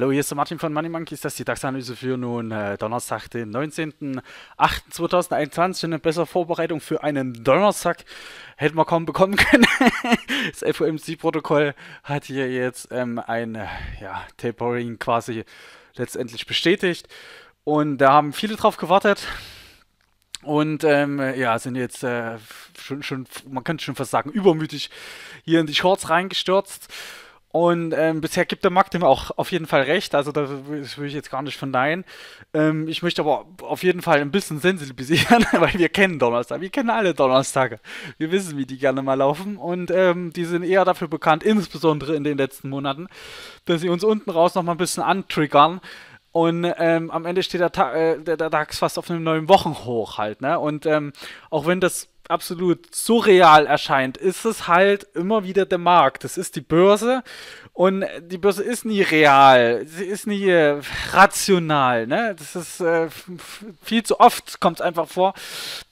Hallo, hier ist der Martin von Money Monkeys. Das ist die DAX-Analyse für nun äh, Donnerstag, den 19.08.2021. Eine bessere Vorbereitung für einen Donnerstag hätten wir kaum bekommen können. das FOMC-Protokoll hat hier jetzt ähm, ein äh, ja, Tapering quasi letztendlich bestätigt. Und da haben viele drauf gewartet. Und ähm, ja, sind jetzt äh, schon, schon, man könnte schon fast sagen, übermütig hier in die Shorts reingestürzt. Und ähm, bisher gibt der Markt dem auch auf jeden Fall recht, also das, das will ich jetzt gar nicht verneinen. Ähm, ich möchte aber auf jeden Fall ein bisschen sensibilisieren, weil wir kennen Donnerstag, wir kennen alle Donnerstage. Wir wissen, wie die gerne mal laufen und ähm, die sind eher dafür bekannt, insbesondere in den letzten Monaten, dass sie uns unten raus noch mal ein bisschen antriggern. Und ähm, am Ende steht der, Ta äh, der, der DAX fast auf einem neuen Wochenhoch halt, ne? Und ähm, auch wenn das absolut surreal erscheint, ist es halt immer wieder der Markt. Das ist die Börse und die Börse ist nie real, sie ist nie äh, rational. Ne? Das ist äh, viel zu oft kommt es einfach vor,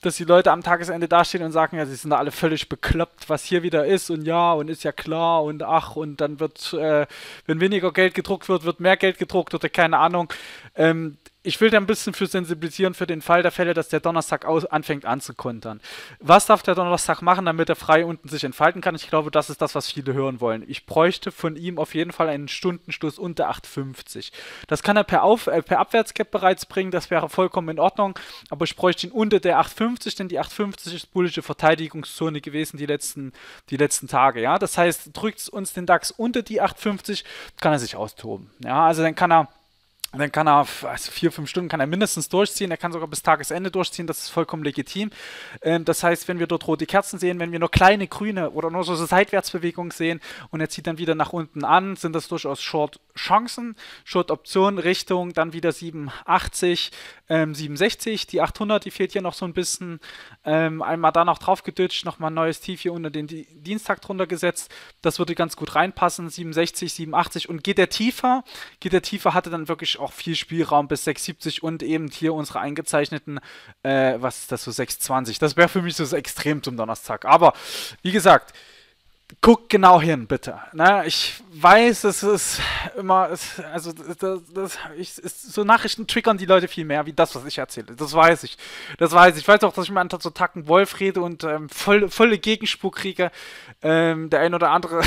dass die Leute am Tagesende dastehen und sagen, ja, sie sind da alle völlig bekloppt, was hier wieder ist und ja und ist ja klar und ach und dann wird, äh, wenn weniger Geld gedruckt wird, wird mehr Geld gedruckt oder keine Ahnung. Ähm, ich will da ein bisschen für sensibilisieren für den Fall der Fälle, dass der Donnerstag aus, anfängt anzukontern. Was darf der Donnerstag machen, damit er frei unten sich entfalten kann? Ich glaube, das ist das, was viele hören wollen. Ich bräuchte von ihm auf jeden Fall einen Stundenstoß unter 8,50. Das kann er per, Auf, äh, per Abwärtscap bereits bringen, das wäre vollkommen in Ordnung, aber ich bräuchte ihn unter der 8,50, denn die 8,50 ist bullische Verteidigungszone gewesen die letzten, die letzten Tage. Ja? Das heißt, drückt uns den DAX unter die 8,50, kann er sich austoben. Ja? Also dann kann er dann kann er also vier, fünf Stunden kann er mindestens durchziehen, er kann sogar bis Tagesende durchziehen, das ist vollkommen legitim. Ähm, das heißt, wenn wir dort rote Kerzen sehen, wenn wir nur kleine grüne oder nur so eine Seitwärtsbewegung sehen und er zieht dann wieder nach unten an, sind das durchaus Short Chancen, Short Option Richtung dann wieder 87, ähm, 67, die 800, die fehlt hier noch so ein bisschen. Ähm, einmal da noch drauf gedutscht, nochmal ein neues Tief hier unter den D Dienstag drunter gesetzt. Das würde ganz gut reinpassen, 67, 87 und geht der tiefer, geht der tiefer, hatte dann wirklich auch viel Spielraum bis 670 und eben hier unsere eingezeichneten, äh, was ist das so, 620. Das wäre für mich so extrem zum Donnerstag. Aber wie gesagt, guck genau hin, bitte. Ne? Ich weiß, es ist immer, es, also das, das, ich, ist, so Nachrichten triggern die Leute viel mehr, wie das, was ich erzähle. Das weiß ich. Das weiß ich. Ich weiß auch, dass ich mal einen so Tacken Wolf rede und ähm, voll, volle Gegenspur kriege. Ähm, der ein oder andere.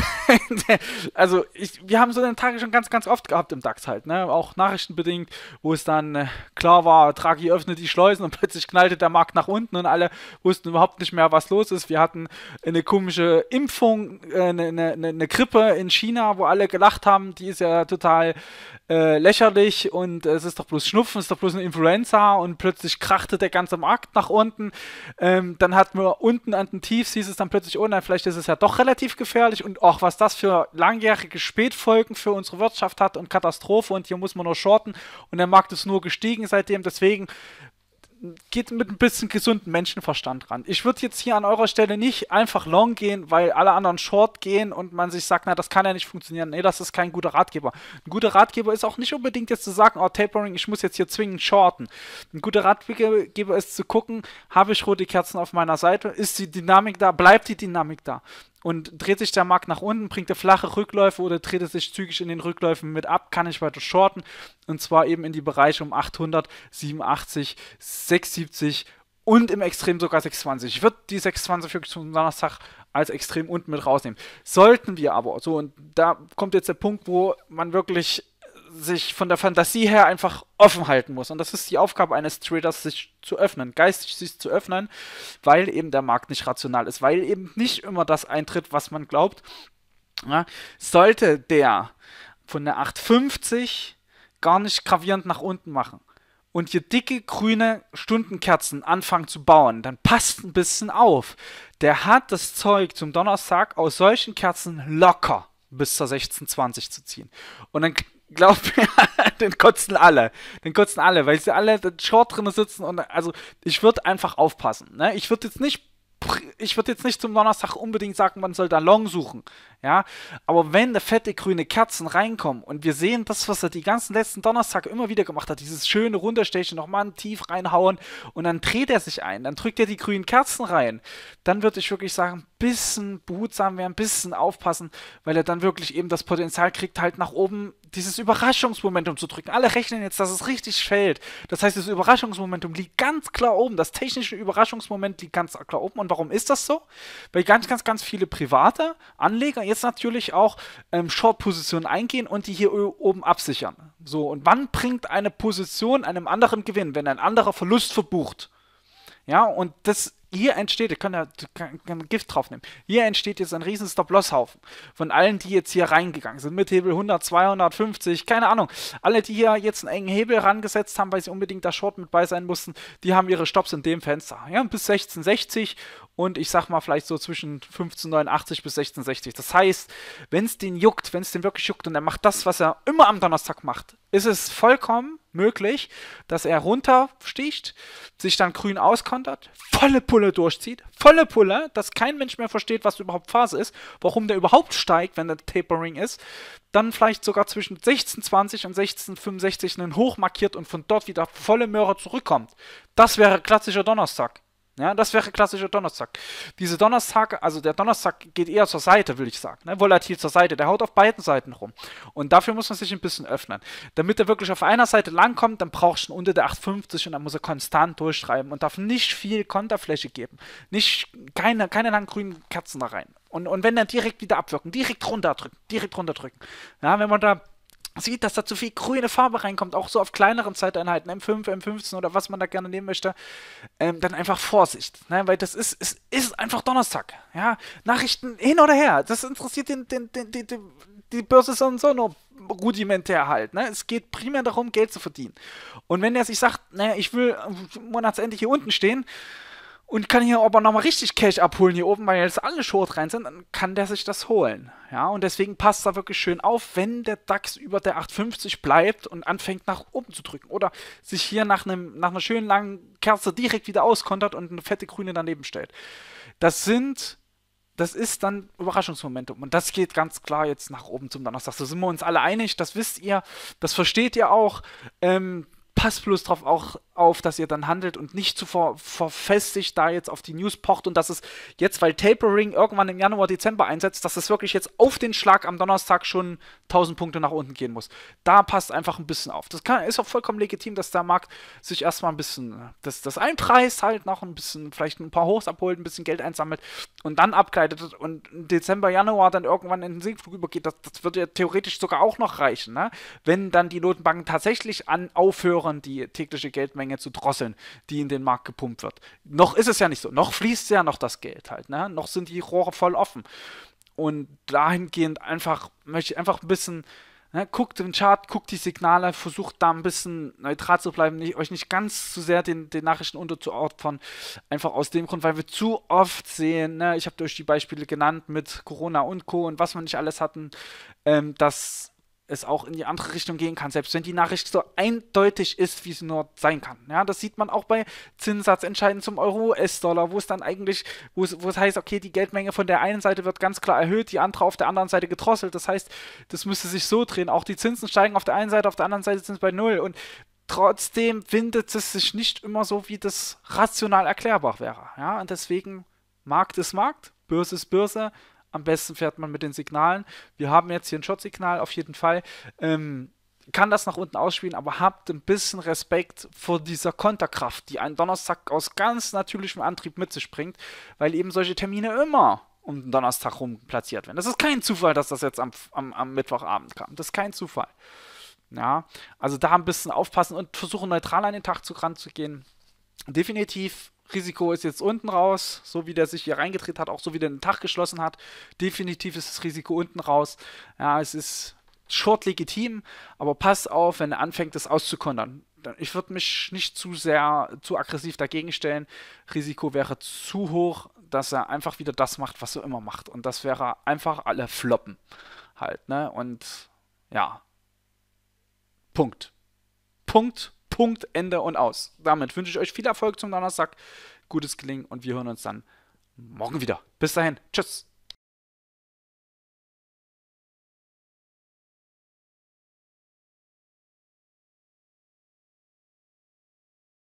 also ich, wir haben so den Tag schon ganz, ganz oft gehabt im DAX halt. Ne? Auch nachrichtenbedingt, wo es dann äh, klar war, Draghi öffnet die Schleusen und plötzlich knallte der Markt nach unten und alle wussten überhaupt nicht mehr, was los ist. Wir hatten eine komische Impfung äh, eine, eine, eine Krippe in China, wo alle gelacht haben, die ist ja total äh, lächerlich und äh, es ist doch bloß Schnupfen, es ist doch bloß eine Influenza und plötzlich krachte der ganze Markt nach unten. Ähm, dann hatten wir unten an den Tiefs, hieß es dann plötzlich, oh nein, vielleicht ist es ja doch relativ gefährlich und auch was das für langjährige Spätfolgen für unsere Wirtschaft hat und Katastrophe und hier muss man nur shorten und der Markt ist nur gestiegen seitdem. Deswegen geht mit ein bisschen gesunden Menschenverstand ran. Ich würde jetzt hier an eurer Stelle nicht einfach long gehen, weil alle anderen short gehen und man sich sagt, na, das kann ja nicht funktionieren. Nee, das ist kein guter Ratgeber. Ein guter Ratgeber ist auch nicht unbedingt jetzt zu sagen, oh, Tapering, ich muss jetzt hier zwingend shorten. Ein guter Ratgeber ist zu gucken, habe ich rote Kerzen auf meiner Seite? Ist die Dynamik da? Bleibt die Dynamik da? und dreht sich der Markt nach unten, bringt er flache Rückläufe oder dreht er sich zügig in den Rückläufen mit ab, kann ich weiter shorten und zwar eben in die Bereiche um 800, 87, 670 und im Extrem sogar 620. Ich würde die 620 wirklich zum Donnerstag als Extrem unten mit rausnehmen. Sollten wir aber, so und da kommt jetzt der Punkt, wo man wirklich sich von der Fantasie her einfach offen halten muss. Und das ist die Aufgabe eines Traders, sich zu öffnen, geistig sich zu öffnen, weil eben der Markt nicht rational ist, weil eben nicht immer das eintritt, was man glaubt. Ja, sollte der von der 850 gar nicht gravierend nach unten machen und hier dicke grüne Stundenkerzen anfangen zu bauen, dann passt ein bisschen auf. Der hat das Zeug zum Donnerstag aus solchen Kerzen locker bis zur 1620 zu ziehen. Und dann glaub mir, den kotzen alle. Den kotzen alle, weil sie alle den Short drin sitzen und also ich würde einfach aufpassen. Ne? Ich würde jetzt nicht ich würde jetzt nicht zum Donnerstag unbedingt sagen, man soll da Long suchen. Ja, aber wenn da fette grüne Kerzen reinkommen und wir sehen das, was er die ganzen letzten Donnerstag immer wieder gemacht hat, dieses schöne Runterstechen, nochmal tief reinhauen und dann dreht er sich ein, dann drückt er die grünen Kerzen rein, dann würde ich wirklich sagen, ein bisschen behutsam werden, ein bisschen aufpassen, weil er dann wirklich eben das Potenzial kriegt, halt nach oben dieses Überraschungsmomentum zu drücken. Alle rechnen jetzt, dass es richtig fällt. Das heißt, das Überraschungsmomentum liegt ganz klar oben. Das technische Überraschungsmoment liegt ganz klar oben. Und warum ist das so? Weil ganz, ganz, ganz viele private Anleger jetzt natürlich auch ähm, Short-Positionen eingehen und die hier oben absichern. So, und wann bringt eine Position einem anderen Gewinn, wenn ein anderer Verlust verbucht? Ja, und das hier entsteht, ihr könnt ja Gift drauf nehmen, hier entsteht jetzt ein riesen Stop-Loss-Haufen von allen, die jetzt hier reingegangen sind, mit Hebel 100, 250, keine Ahnung, alle, die hier jetzt einen engen Hebel rangesetzt haben, weil sie unbedingt da Short mit bei sein mussten, die haben ihre Stops in dem Fenster, ja, bis 1660 und ich sag mal vielleicht so zwischen 1589 bis 1660. Das heißt, wenn es den juckt, wenn es den wirklich juckt und er macht das, was er immer am Donnerstag macht, ist es vollkommen möglich, dass er runtersticht, sich dann grün auskontert, volle Pulle durchzieht, volle Pulle, dass kein Mensch mehr versteht, was überhaupt Phase ist, warum der überhaupt steigt, wenn der Tapering ist, dann vielleicht sogar zwischen 1620 und 1665 einen Hoch markiert und von dort wieder volle Möhre zurückkommt. Das wäre klassischer Donnerstag. Ja, das wäre klassischer Donnerstag. Diese Donnerstag, also der Donnerstag geht eher zur Seite, will ich sagen. Ne? Volatil zur Seite. Der haut auf beiden Seiten rum. Und dafür muss man sich ein bisschen öffnen. Damit er wirklich auf einer Seite langkommt, dann brauchst du unter der 850 und dann muss er konstant durchschreiben und darf nicht viel Konterfläche geben. Nicht, keine, keine langen grünen Kerzen da rein. Und, und wenn dann direkt wieder abwirken, direkt runterdrücken, direkt runterdrücken. Ja, wenn man da sieht, dass da zu viel grüne Farbe reinkommt, auch so auf kleineren Zeiteinheiten, M5, M15 oder was man da gerne nehmen möchte, ähm, dann einfach Vorsicht, ne? weil das ist, es ist einfach Donnerstag, ja, Nachrichten hin oder her, das interessiert den, den, den, den, den die Börse so und so nur rudimentär halt. Ne? Es geht primär darum, Geld zu verdienen. Und wenn er sich sagt, naja, ne, ich will monatsendlich hier unten stehen, und kann hier aber nochmal richtig Cash abholen hier oben, weil jetzt alle Short rein sind, dann kann der sich das holen. Ja, und deswegen passt da wirklich schön auf, wenn der DAX über der 850 bleibt und anfängt nach oben zu drücken oder sich hier nach, einem, nach einer schönen langen Kerze direkt wieder auskontert und eine fette Grüne daneben stellt. Das sind, das ist dann Überraschungsmomentum und das geht ganz klar jetzt nach oben zum Donnerstag. Da sind wir uns alle einig, das wisst ihr, das versteht ihr auch. Ähm, passt bloß drauf auch auf, dass ihr dann handelt und nicht zu verfestigt da jetzt auf die News pocht und dass es jetzt, weil Tapering irgendwann im Januar, Dezember einsetzt, dass es wirklich jetzt auf den Schlag am Donnerstag schon 1000 Punkte nach unten gehen muss. Da passt einfach ein bisschen auf. Das kann, ist auch vollkommen legitim, dass der Markt sich erstmal ein bisschen das, das einpreist, halt noch ein bisschen, vielleicht ein paar Hochs abholt, ein bisschen Geld einsammelt und dann abgleitet und Dezember, Januar dann irgendwann in den Sinkflug übergeht. Das, das würde ja theoretisch sogar auch noch reichen, ne? wenn dann die Notenbanken tatsächlich an aufhören, die tägliche Geldmenge Menge zu drosseln, die in den Markt gepumpt wird. Noch ist es ja nicht so. Noch fließt ja noch das Geld halt. Ne? Noch sind die Rohre voll offen. Und dahingehend einfach, möchte ich einfach ein bisschen Ne, guckt den Chart, guckt die Signale, versucht da ein bisschen neutral zu bleiben, nicht, euch nicht ganz zu sehr den, den Nachrichten unterzuordnen. Einfach aus dem Grund, weil wir zu oft sehen, ne, ich habe euch die Beispiele genannt mit Corona und Co. und was wir nicht alles hatten, ähm, dass es auch in die andere Richtung gehen kann, selbst wenn die Nachricht so eindeutig ist, wie sie nur sein kann. Ja, das sieht man auch bei Zinssatzentscheiden zum Euro-US-Dollar, wo es dann eigentlich, wo es, wo es heißt, okay, die Geldmenge von der einen Seite wird ganz klar erhöht, die andere auf der anderen Seite gedrosselt. Das heißt, das müsste sich so drehen. Auch die Zinsen steigen auf der einen Seite, auf der anderen Seite sind es bei Null. Und trotzdem windet es sich nicht immer so, wie das rational erklärbar wäre. Ja, und deswegen Markt ist Markt, Börse ist Börse, am besten fährt man mit den Signalen. Wir haben jetzt hier ein Shot-Signal auf jeden Fall. Ähm, kann das nach unten ausspielen, aber habt ein bisschen Respekt vor dieser Konterkraft, die einen Donnerstag aus ganz natürlichem Antrieb mit sich bringt, weil eben solche Termine immer um den Donnerstag rum platziert werden. Das ist kein Zufall, dass das jetzt am, am, am Mittwochabend kam. Das ist kein Zufall. Ja, also da ein bisschen aufpassen und versuchen neutral an den Tag zu ranzugehen. Definitiv Risiko ist jetzt unten raus, so wie der sich hier reingedreht hat, auch so wie der den Tag geschlossen hat. Definitiv ist das Risiko unten raus. Ja, es ist short legitim, aber pass auf, wenn er anfängt, das auszukontern. Ich würde mich nicht zu sehr, zu aggressiv dagegen stellen. Risiko wäre zu hoch, dass er einfach wieder das macht, was er immer macht. Und das wäre einfach alle floppen. Halt, ne? Und ja. Punkt. Punkt Punkt, Ende und aus. Damit wünsche ich euch viel Erfolg zum Donnerstag, gutes Gelingen und wir hören uns dann morgen wieder. Bis dahin, tschüss.